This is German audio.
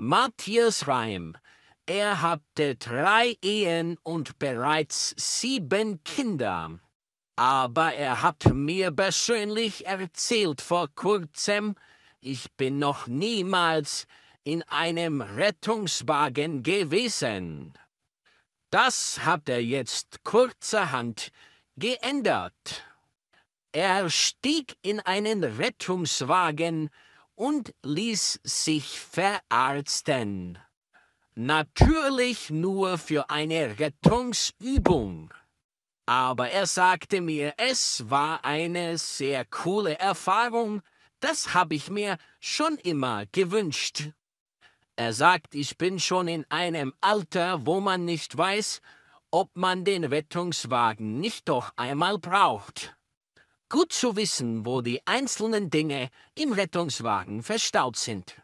Matthias Reim. Er hatte drei Ehen und bereits sieben Kinder. Aber er hat mir persönlich erzählt vor kurzem, ich bin noch niemals in einem Rettungswagen gewesen. Das hat er jetzt kurzerhand geändert. Er stieg in einen Rettungswagen und ließ sich verarzten. Natürlich nur für eine Rettungsübung. Aber er sagte mir, es war eine sehr coole Erfahrung. Das habe ich mir schon immer gewünscht. Er sagt, ich bin schon in einem Alter, wo man nicht weiß, ob man den Rettungswagen nicht doch einmal braucht. Gut zu wissen, wo die einzelnen Dinge im Rettungswagen verstaut sind.